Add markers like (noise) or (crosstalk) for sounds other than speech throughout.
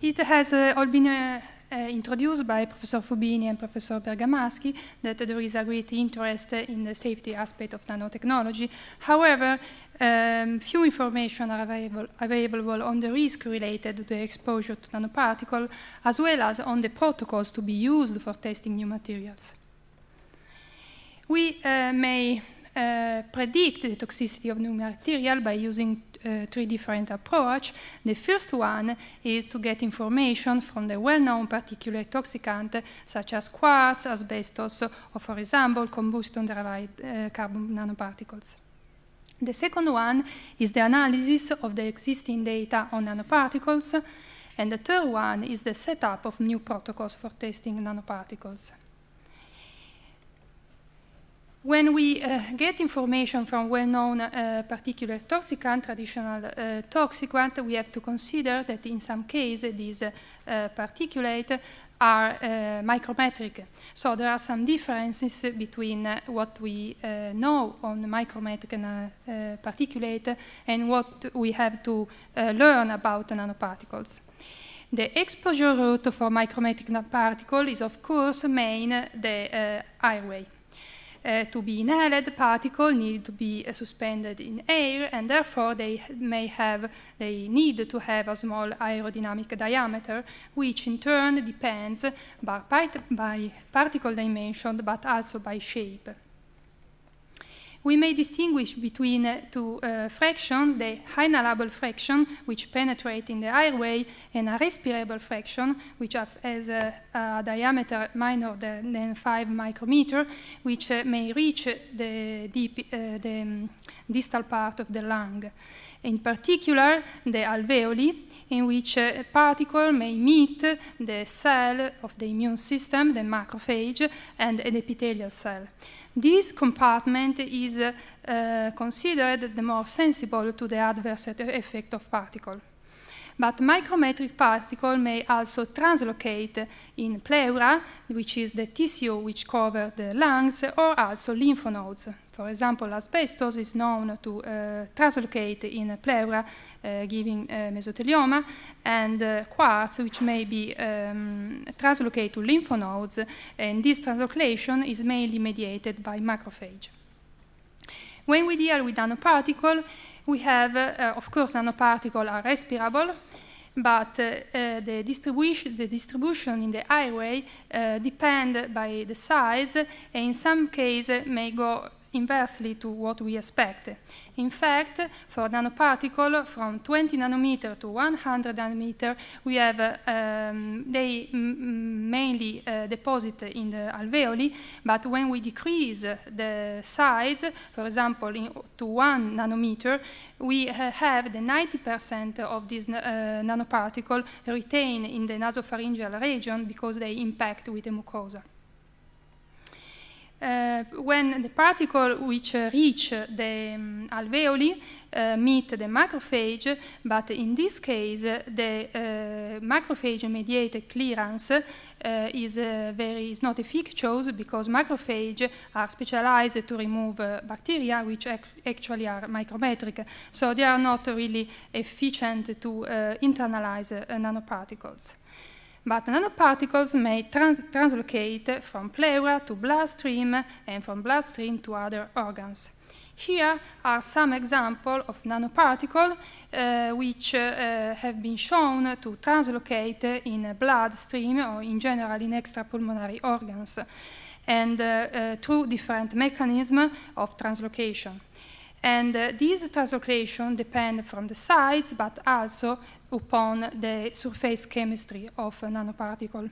It has uh, all been uh, uh, introduced by Professor Fubini and Professor Bergamaschi that there is a great interest in the safety aspect of nanotechnology. However, um, few information are available, available, on the risk related to the exposure to nanoparticle, as well as on the protocols to be used for testing new materials. We uh, may uh, predict the toxicity of new material by using uh, three different approach. The first one is to get information from the well-known particulate toxicant, such as quartz, asbestos, or for example, combustion-derived uh, carbon nanoparticles. The second one is the analysis of the existing data on nanoparticles, and the third one is the setup of new protocols for testing nanoparticles. When we uh, get information from well-known uh, particular toxicant, traditional uh, toxicant, we have to consider that in some cases these particulate are micrometric. So there are some differences between what we know on micrometric and, particulate and what we have to learn about nanoparticles. The exposure route for micrometric particle is, of course, main the uh, airway uh, to be inhaled, particles need to be uh, suspended in air, and therefore they may have, they need to have a small aerodynamic diameter, which in turn depends by, by particle dimension, but also by shape. We may distinguish between uh, two uh, fractions, the inhalable fraction, which penetrate in the airway, and a respirable fraction, which has a, a diameter minor than, 5 micrometer, which uh, may reach the, deep, uh, the um, distal part of the lung. In particular, the alveoli, in which a uh, particle may meet the cell of the immune system, the macrophage, and an epithelial cell. This compartment is uh, considered the more sensible to the adverse effect of particle. But micrometric particle may also translocate in pleura, which is the tissue which covers the lungs, or also lymph nodes. For example, asbestos is known to uh, translocate in pleura, uh, giving uh, mesothelioma, and uh, quartz, which may be um, translocate to lymph nodes, and this translocation is mainly mediated by macrophage. When we deal with nanoparticle, we have, uh, of course, nanoparticles are respirable, but uh, the, distribution, the distribution in the highway uh, depend by the size and in some cases may go inversely to what we expect. In fact, for nanoparticle from 20 nanometer to 100 nanometer, we have uh, um, they mainly uh, deposit in the alveoli, but when we decrease the size, for example, in, to 1 nanometer, we have the 90% of this uh, nanoparticle retained in the nasopharyngeal region because they impact with the mucosa. Uh, when the particle which uh, reach the um, alveoli uh, meet the macrophage, but in this case the uh, macrophage-mediated clearance uh, is uh, very is not efficacious because macrophage are specialized to remove bacteria which ac actually are micrometric, so they are not really efficient to internalize nanoparticles but nanoparticles may trans translocate from pleura to bloodstream and from bloodstream to other organs. Here are some examples of nanoparticles uh, which uh, have been shown to translocate in bloodstream or in general in extrapulmonary organs and uh, uh through different mechanisms of translocation. And uh, these translocation depend from the size, but also upon the surface chemistry of a nanoparticle.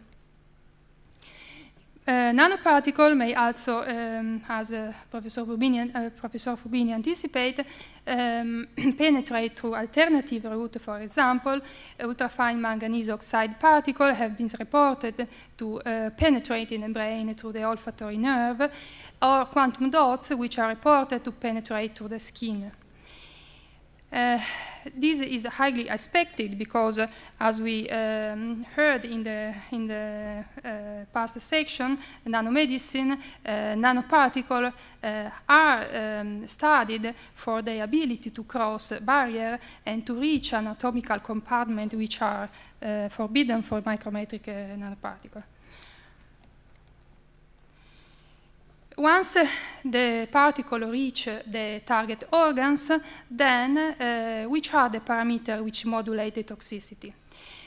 A eh, nanoparticle may also, um, as uh, Professor, Fubini uh, Professor anticipated, um, ehm, (clears throat) penetrate through alternative route. For example, ultrafine manganese oxide particles have been reported to uh, penetrate in the brain through the olfactory nerve, or quantum dots, which are reported to penetrate through the skin. Uh, this is highly expected because, uh, as we um, heard in the, in the uh, past section, nanomedicine, uh, nanoparticles uh, are um, studied for their ability to cross barrier and to reach anatomical compartment which are forbidden for micrometric nanoparticles. Once the particle reach the target organs, then uh, which are the parameters which modulate the toxicity?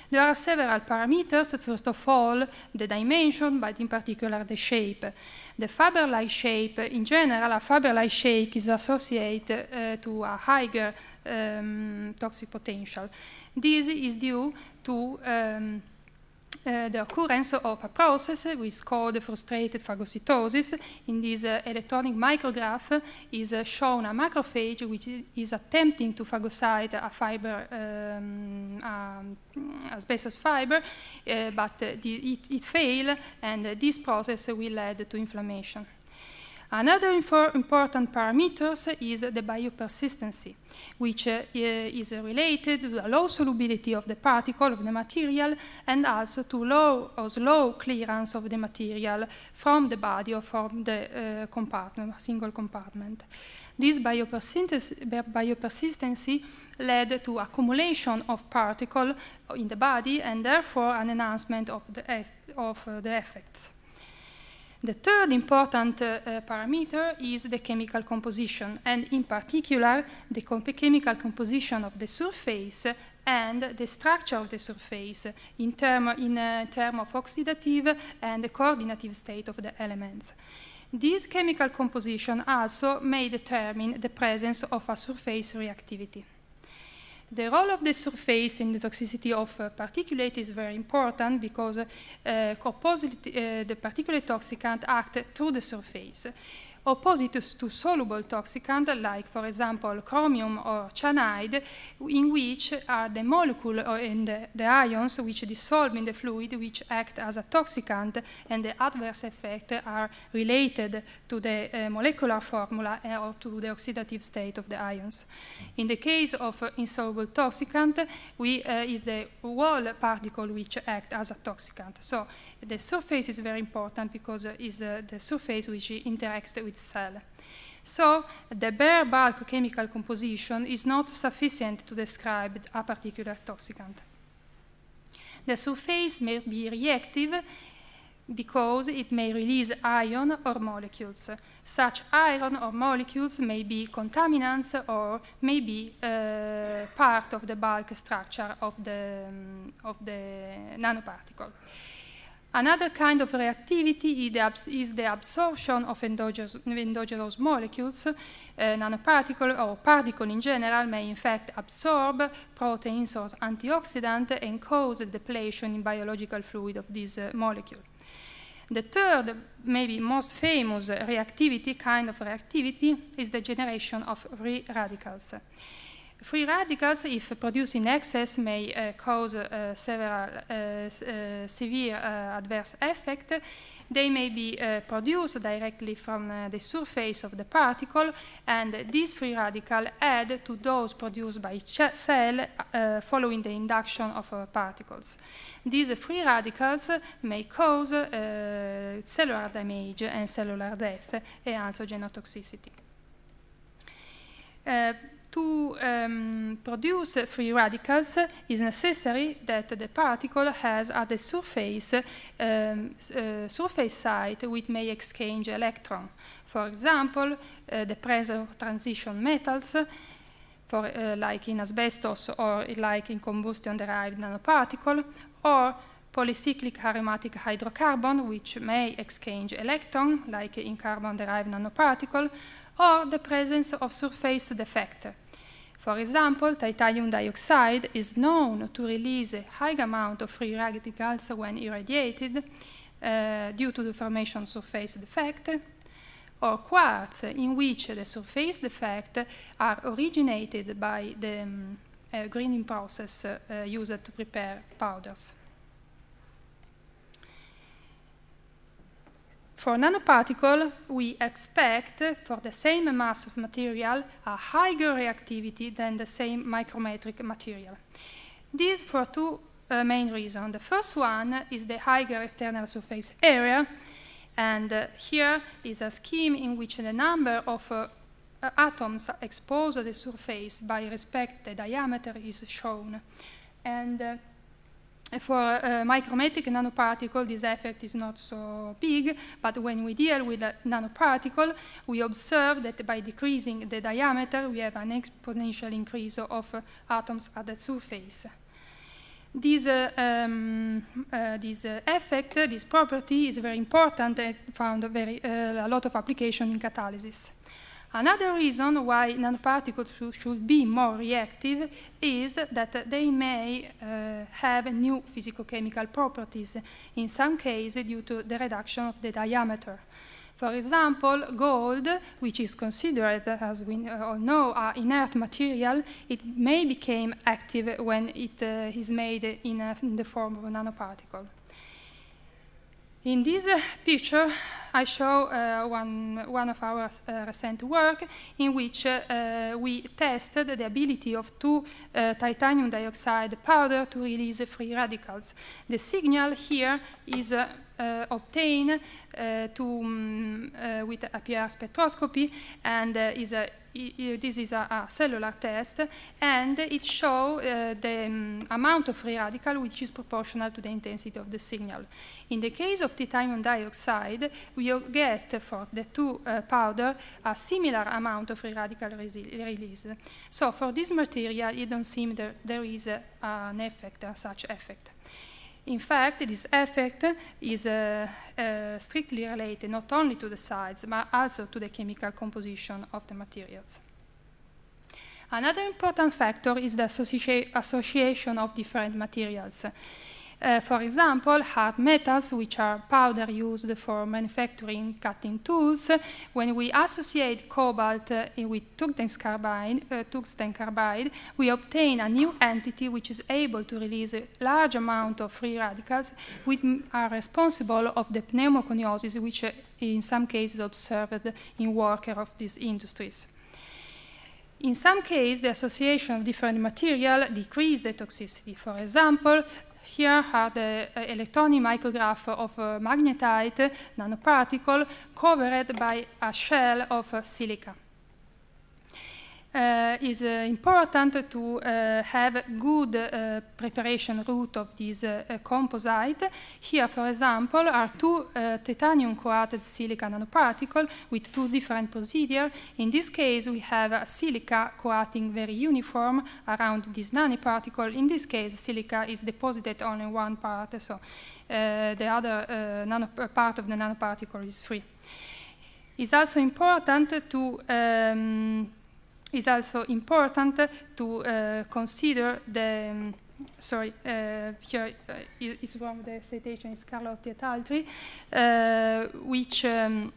There are several parameters. First of all, the dimension, but in particular the shape. The Faber-like shape, in general, a Faber-like shape is associated uh, to a higher um, toxic potential. This is due to um, uh, the occurrence of a process which called frustrated phagocytosis. In this uh, electronic micrograph is uh, shown a macrophage which is attempting to phagocyte a fiber, um, um, asbestos fiber, uh, but uh, the, it, it failed, and this process will lead to inflammation. Another important parameter is the biopersistency, which uh, is related to the low solubility of the particle of the material and also to low or slow clearance of the material from the body or from the uh, compartment, single compartment. This biopersistency led to accumulation of particle in the body and therefore an enhancement of the, of eh, the effects. The third important uh, parameter is the chemical composition, and in particular, the comp chemical composition of the surface and the structure of the surface in terms in, uh, term of oxidative and the coordinative state of the elements. This chemical composition also may determine the presence of a surface reactivity. The role of the surface in the toxicity of uh, particulate is very important because uh, uh, uh the particulate toxicant act through the surface. Opposites to soluble toxicant, like for example chromium or cyanide, in which are the molecule and the, the ions which dissolve in the fluid, which act as a toxicant, and the adverse effects are related to the uh, molecular formula eh, or to the oxidative state of the ions. In the case of uh, insoluble toxicant, we uh, is the wall particle which act as a toxicant. So the surface is very important because uh, it's uh, the surface which interacts with cell. So the bare bulk chemical composition is not sufficient to describe a particular toxicant. The surface may be reactive because it may release ion or molecules. Such ion or molecules may be contaminants or may be uh, part of the bulk structure of the, um, of the nanoparticle. Another kind of reactivity is the absorption of endogenous, molecules. Uh, nanoparticle or particle in general may in fact absorb proteins or antioxidant and cause depletion in biological fluid of this uh, molecule. The third, maybe most famous reactivity, kind of reactivity, is the generation of free radicals. Free radicals, if produced in excess, may uh, cause uh, several uh, uh severe uh, adverse effects. They may be uh, produced directly from the surface of the particle, and these free radicals add to those produced by cell following the induction of particles. These free radicals may cause cellular damage and cellular death and also genotoxicity to um, produce free radicals, is necessary that the particle has at the surface um, uh, surface site which may exchange electron. For example, uh, the presence of transition metals, for, uh, like in asbestos or like in combustion-derived nanoparticle, or polycyclic aromatic hydrocarbon, which may exchange electron, like in carbon-derived nanoparticle, or the presence of surface defect. For example, titanium dioxide is known to release a high amount of free radicals when irradiated uh, due to the formation surface defect, or quartz, in which the surface defect are originated by the um, uh, greening process uh, used to prepare powders. For nanoparticle, we expect for the same mass of material a higher reactivity than the same micrometric material. This for two uh, main reasons. The first one is the higher external surface area, and uh, here is a scheme in which the number of uh, uh atoms exposed to the surface by respect the diameter is shown. And uh, for a uh, micrometric nanoparticle, this effect is not so big, but when we deal with a uh, nanoparticle, we observe that by decreasing the diameter, we have an exponential increase of uh, atoms at the surface. This, uh, um, uh, this uh, effect, this property is very important and found a, very, a lot of application in catalysis. Another reason why nanoparticles should be more reactive is that they may uh, have new physicochemical properties, in some cases due to the reduction of the diameter. For example, gold, which is considered, as we all know, an inert material, it may become active when it uh, is made in, a, in the form of a nanoparticle. In this uh, picture, I show uh, one, one of our uh, recent work in which uh, we tested the ability of two uh, titanium dioxide powder to release free radicals. The signal here is uh, obtained to um, uh, with APR spectroscopy, and uh, is this is a, a, cellular test, and it shows uh, the um, amount of free radical which is proportional to the intensity of the signal. In the case of titanium dioxide, we get for the two uh, powder a similar amount of free radical release. So for this material, it don't seem that there is uh, an effect, such effect. In fact, this effect is uh, uh, strictly related not only to the size, but also to the chemical composition of the materials. Another important factor is the associ association of different materials. Uh, for example, hard metals, which are powder used for manufacturing cutting tools, when we associate cobalt uh, with tungsten carbide, uh, tungsten carbide, we obtain a new entity which is able to release a large amount of free radicals, which are responsible of the pneumoconiosis, which uh, in some cases observed in workers of these industries. In some cases, the association of different material decrease the toxicity. For example, here are the electron micrograph of magnetite nanoparticle covered by a shell of silica uh, is uh, important to uh, have good uh, preparation route of this uh, uh, composite. Here, for example, are two uh, titanium coated silica nanoparticle with two different procedures. In this case, we have a silica coating very uniform around this nanoparticle. In this case, silica is deposited only one part, so the other part of the nanoparticle is free. It's also important to um, it's also important to uh, consider the um, sorry uh, here uh, is one of the citations Carlotti et altri, uh, which um,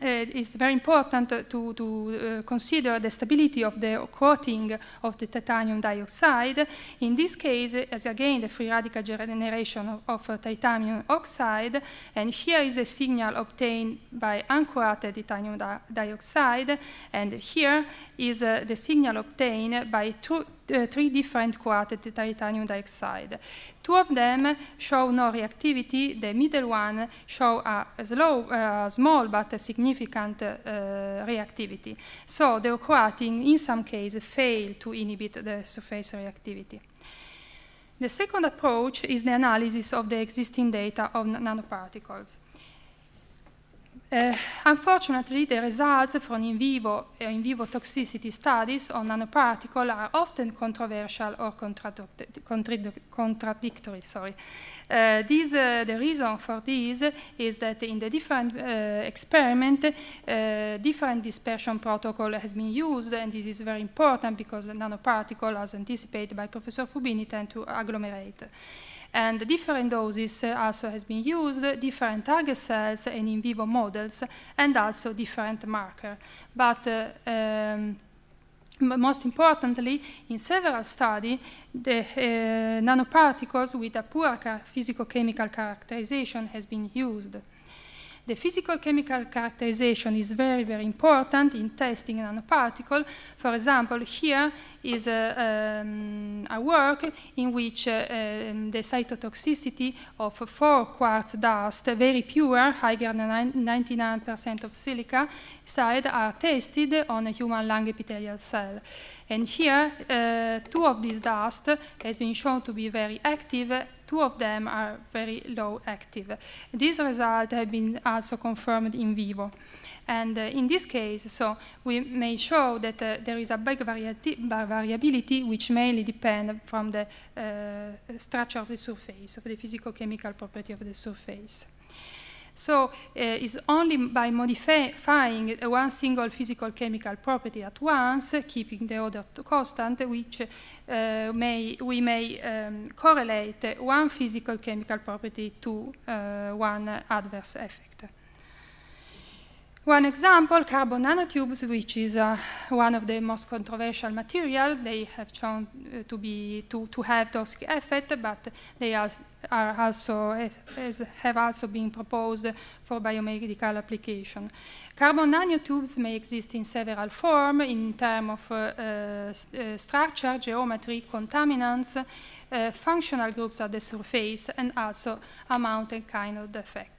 uh, it's very important to, to uh, consider the stability of the coating of the titanium dioxide. In this case, as again the free radical generation of, of uh, titanium oxide, and here is the signal obtained by uncoated titanium di dioxide, and here is the signal obtained by two uh, three different quartet titanium dioxide. Two of them show no reactivity, the middle one show a, a slow, uh, small but significant uh, reactivity. So the creatin in some cases fail to inhibit the surface reactivity. The second approach is the analysis of the existing data of nanoparticles. Uh, unfortunately, the results from in vivo, uh, in vivo toxicity studies on nanoparticles are often controversial or contradictory. Sorry. Uh, this, the reason for this is that in the different experiment, different dispersion protocol has been used, and this is very important because the nanoparticle, as anticipated by Professor Fubini, tend to agglomerate. And the different doses uh, also has been used, different target cells and in vivo models, and also different marker. But uh, um, most importantly, in several studies, the uh, nanoparticles with a poor physicochemical characterization has been used. The physical chemical characterization is very, very important in testing nanoparticle. For example, here is a, um, a work in which uh, um, the cytotoxicity of four quartz dust, very pure, higher than 99% of silica side, are tested on a human lung epithelial cell. And here, uh, two of these dust has been shown to be very active two of them are very low active. These results have been also confirmed in vivo. And uh, in this case, so we may show that uh, there is a big variability which mainly depends from the uh, structure of the surface, of the physicochemical property of the surface. So uh, eh, it's only by modifying one single physical chemical property at once, keeping the other constant, which uh, may, we may um, correlate one physical chemical property to uh, one adverse effect. One example, carbon nanotubes, which is uh, one of the most controversial material. They have shown uh, to, be, to, to have toxic effect, but they are, are also, have also been proposed for biomedical application. Carbon nanotubes may exist in several forms in terms of uh, uh, structure, geometry, contaminants, uh, functional groups at the surface, and also amount and kind of defect.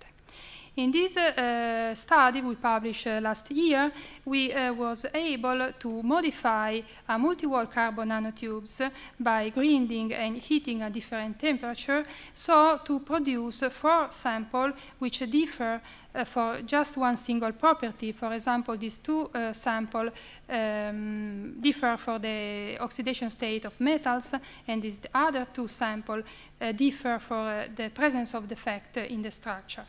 In this uh, uh, study we published uh, last year, we was able to modify multi-wall carbon nanotubes by grinding and heating at different temperature, so to produce four samples which differ for just one single property. For example, these two uh, samples um, differ for the oxidation state of metals, and these other two samples uh, differ for uh, the presence of defect in the structure.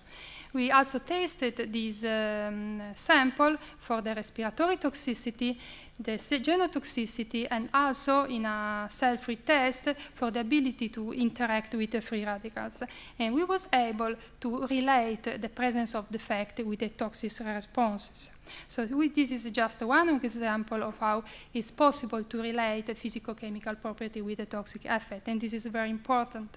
We also tested this um, sample for the respiratory toxicity, the genotoxicity, and also in a cell-free test for the ability to interact with the free radicals. And we was able to relate the presence of defect with the toxic responses. So we, this is just one example of how it's possible to relate a physicochemical property with a toxic effect, and this is very important.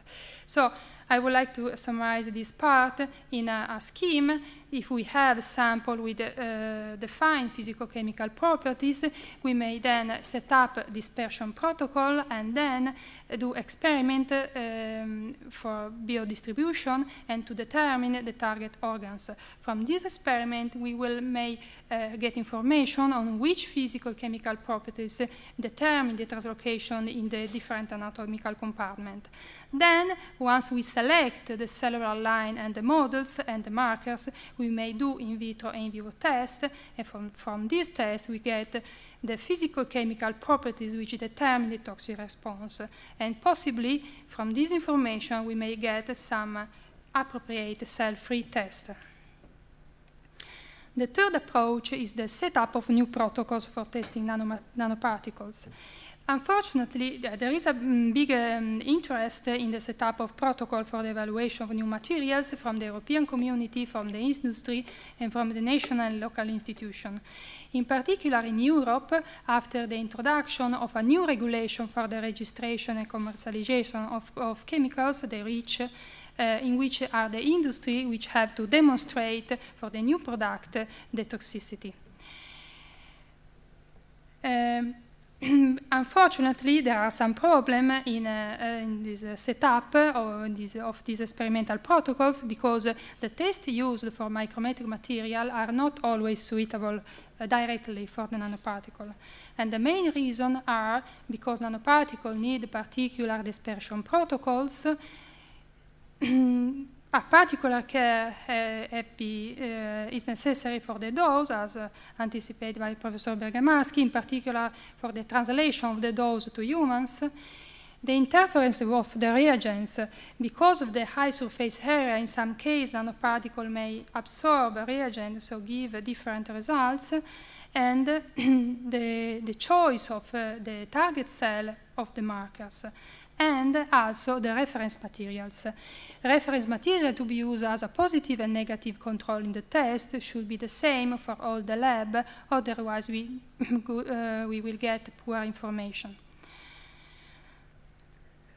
So I would like to summarize this part in a, a scheme if we have a sample with uh, defined physicochemical properties, we may then set up dispersion protocol and then do experiment um, for biodistribution and to determine the target organs. From this experiment, we will may uh, get information on which physical chemical properties determine the translocation in the different anatomical compartment. Then, once we select the cellular line and the models and the markers, we may do in vitro and in vivo tests, and from, from these tests we get the physical chemical properties which determine the toxic response. And possibly from this information we may get some appropriate cell-free test. The third approach is the setup of new protocols for testing nanoparticles. Unfortunately, there is a mm, big um, interest in the setup of protocol for the evaluation of new materials from the European community, from the industry, and from the national and local institution. In particular, in Europe, after the introduction of a new regulation for the registration and commercialization of, of chemicals, the REACH, uh, in which are the industry which have to demonstrate for the new product the toxicity. Um, (clears throat) unfortunately, there are some problems in, uh, in, this setup or this, of these experimental protocols because the tests used for micrometric material are not always suitable uh, directly for the nanoparticle. And the main reason are because nanoparticle need particular dispersion protocols (clears throat) A ah, particular care uh, is necessary for the dose, as uh, anticipated by Professor Bergamaschi, in particular for the translation of the dose to humans. The interference of the reagents, because of the high surface area, in some cases nanoparticle may absorb reagents, so give different results, and (clears throat) the, the choice of uh, the target cell of the markers and also the reference materials. Reference material to be used as a positive and negative control in the test should be the same for all the lab, otherwise we, (coughs) uh, we will get poor information.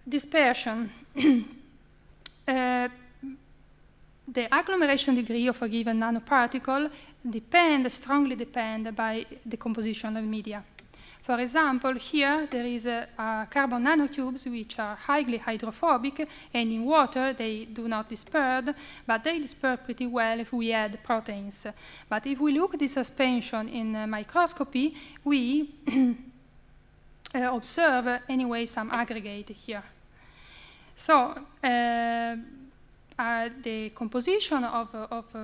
Dispersion. (coughs) uh, the agglomeration degree of a given nanoparticle depend, strongly depend by the composition of media. For example, here there is a, a carbon nanotubes which are highly hydrophobic and in water they do not disperse, but they disperse pretty well if we add proteins. But if we look at the suspension in microscopy, we (clears throat) uh, observe anyway some aggregate here. So, uh, uh, the composition of, uh, of, uh,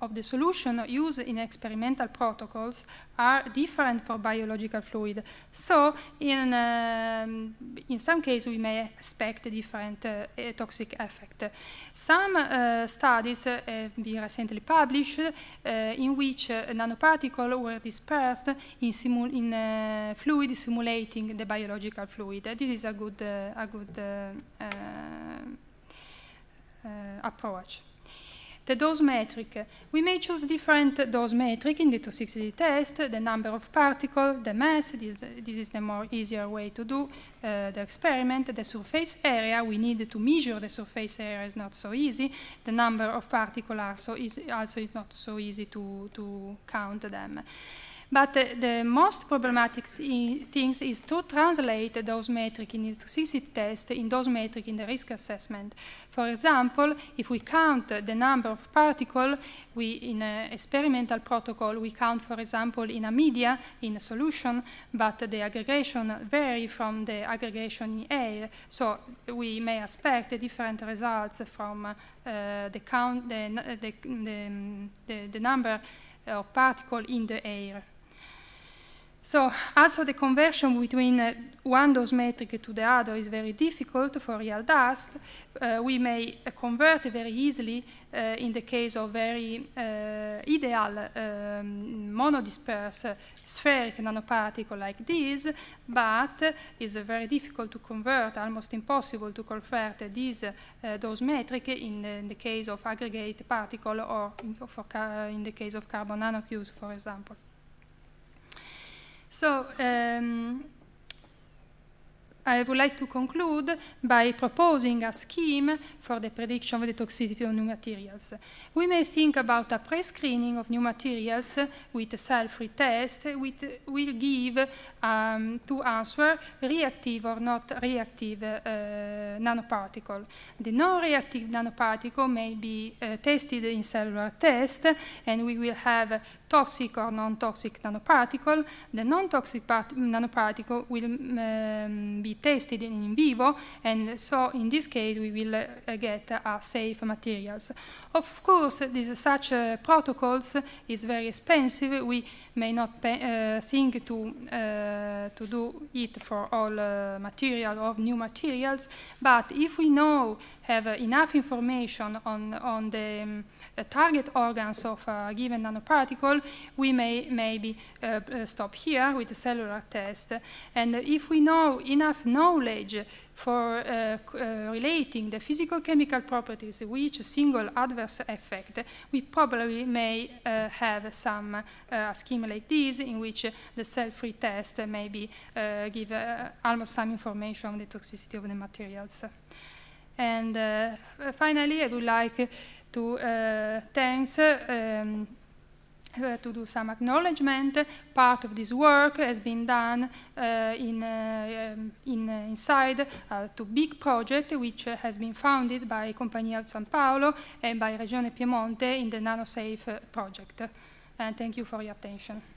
of the solution used in experimental protocols are different for biological fluid. So in, um, in some cases we may expect different uh, toxic effect. Some uh, studies uh, have been recently published in which nanoparticles were dispersed in, simu in fluid simulating the biological fluid. This is a good, a good uh, approach. The dose metric. We may choose different dose metric in the 260 test, the number of particles, the mass, this, this, is the more easier way to do uh, the experiment, the surface area, we need to measure the surface area is not so easy, the number of particles so also is not so easy to, to count them. But the, the most problematic things is to translate those metrics in the toxicity test in those metrics in the risk assessment. For example, if we count the number of particles, we in an experimental protocol, we count, for example, in a media, in a solution, but the aggregation vary from the aggregation in air. So we may expect different results from uh, the count, the, the, the, the number of particles in the air. So also the conversion between uh, one dose metric to the other is very difficult for real dust. Uh, we may uh, convert very easily uh, in the case of very uh, ideal um, monodisperse uh, spheric nanoparticle like this, but it's very difficult to convert, almost impossible to convert these dose metric in, in, the case of aggregate particle or in, for in the case of carbon nanotubes, for example. So um, I would like to conclude by proposing a scheme for the prediction of the toxicity of new materials. We may think about a pre-screening of new materials with cell-free test, which will give um, to answer reactive or not reactive uh, nanoparticle. The non-reactive nanoparticle may be uh, tested in cellular test, and we will have toxic or non-toxic nanoparticle. The non-toxic nanoparticle will um, be tested in vivo, and so in this case we will uh, get uh, safe materials. Of course, these, uh, such uh, protocols is very expensive. We may not pay, uh, think to, to do it for all material or new materials, but if we know, have enough information on, on the um, uh, target organs of a given nanoparticle, we may maybe uh, uh, stop here with the cellular test. And if we know enough knowledge for uh, uh, relating the physical chemical properties with each single adverse effect, we probably may uh, have some uh, scheme like this in which the cell-free test maybe give almost some information on the toxicity of the materials. And finally, I would like to eh, thanks um, uh, to do some acknowledgement. Part of this work has been done uh, in, uh, inside to big project, which has been founded by Compagnia of San Paolo and by Regione Piemonte in the NanoSafe project. And thank you for your attention.